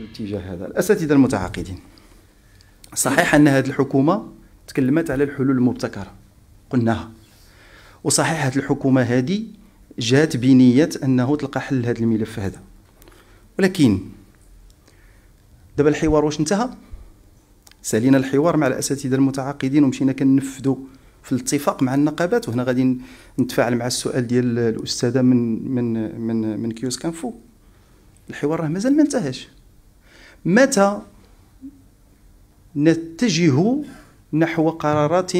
الاتجاه هذا الاساتذه المتعاقدين صحيح ان هذه الحكومه تكلمت على الحلول المبتكره قلناها وصحيح هذه الحكومه هذه جات بنيه انه تلقى حل لهذا الملف هذا ولكن دابا الحوار واش انتهى سالينا الحوار مع الاساتذه المتعاقدين ومشينا كننفذوا في الاتفاق مع النقابات وهنا غادي نتفاعل مع السؤال ديال الاستاذه من من من من كيوس كانفو الحوار راه مازال ما انتهاش متى نتجه نحو قرارات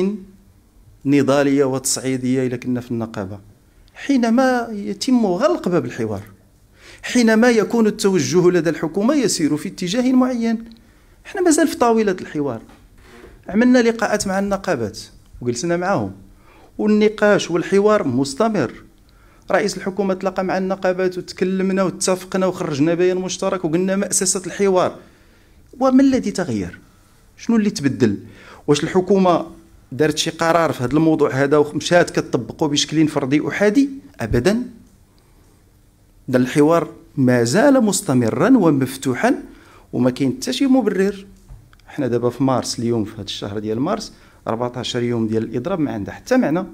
نضاليه وتصعيديه إذا كنا في النقابه حينما يتم غلق باب الحوار حينما يكون التوجه لدى الحكومه يسير في اتجاه معين احنا مازال في طاوله الحوار عملنا لقاءات مع النقابات وجلسنا معاهم والنقاش والحوار مستمر رئيس الحكومه تلاقى مع النقابات وتكلمنا واتفقنا وخرجنا بيان مشترك وقلنا مأسسه الحوار وما الذي تغير شنو اللي تبدل واش الحكومه دارت شي قرار في هذا الموضوع هذا ومشات كتطبقه بشكل فردي احادي ابدا ده الحوار ما زال مستمرا ومفتوحا وما كاين حتى شي مبرر حنا دابا في مارس اليوم في هذا الشهر ديال مارس 14 يوم ديال الاضراب ما عندها حتى معنى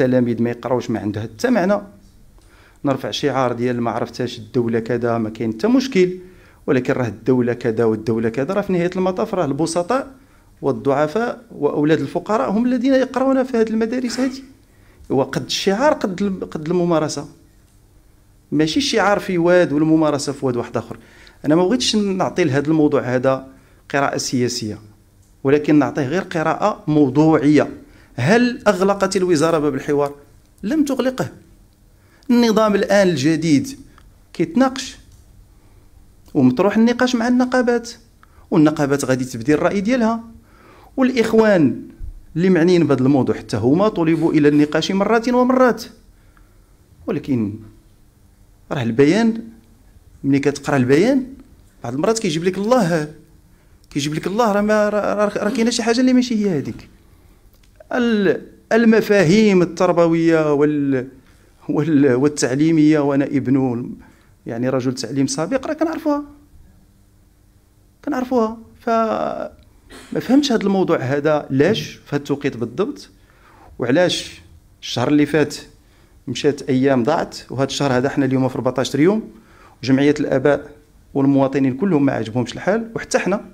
التلاميذ ما يقراوش ما عندها حتى معنى نرفع شعار ديال ما عرفتاش الدوله كذا ما كاين حتى مشكل ولكن راه الدوله كذا والدوله كذا راه في نهايه المطاف راه البسطاء والضعفاء واولاد الفقراء هم الذين يقرؤون في هذه المدارس هذه وقد الشعار قد قد الممارسه ماشي الشعار في واد والممارسه في واد واحد اخر انا ما بغيتش نعطي لهذا الموضوع هذا قراءه سياسيه ولكن نعطيه غير قراءه موضوعيه هل أغلقت الوزارة باب الحوار؟ لم تغلقه النظام الآن الجديد كيتناقش ومطروح النقاش مع النقابات والنقابات غادي تبدي الرأي ديالها والإخوان اللي معنيين بهذا الموضوع حتى هما طلبوا إلى النقاش مرات ومرات ولكن راه البيان ملي كتقرا البيان بعض المرات كيجيب لك الله كيجيب لك الله راه ما راه كاينه شي حاجه اللي ماشي هي هذيك المفاهيم التربويه وال والتعليميه وانا ابن يعني رجل تعليم سابق راه كنعرفوها كنعرفوها ف ما فهمتش هذا الموضوع هذا علاش في هذا التوقيت بالضبط وعلاش الشهر اللي فات مشات ايام ضاعت وهذا الشهر هذا حنا اليوم في 14 يوم وجمعيه الاباء والمواطنين كلهم ما عجبهمش الحال وحتى حنا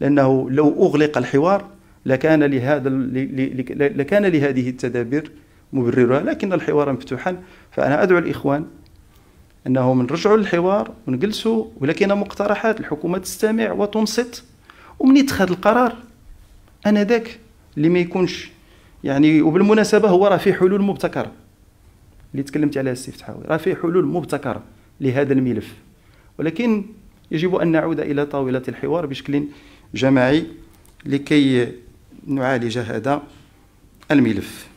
لانه لو اغلق الحوار لكان لهذا لكان لهذه التدابير مبررها لكن الحوار مفتوحا فأنا أدعو الإخوان أنهم نرجعوا للحوار ونجلسوا ولكن مقترحات الحكومة تستمع وتنصت ومن يتخذ القرار أنا ذاك اللي ما يكونش يعني وبالمناسبة هو راه في حلول مبتكرة اللي تكلمت عليها السي فتحاوي راه في حلول مبتكرة لهذا الملف ولكن يجب أن نعود إلى طاولة الحوار بشكل جماعي لكي نعالج هذا الملف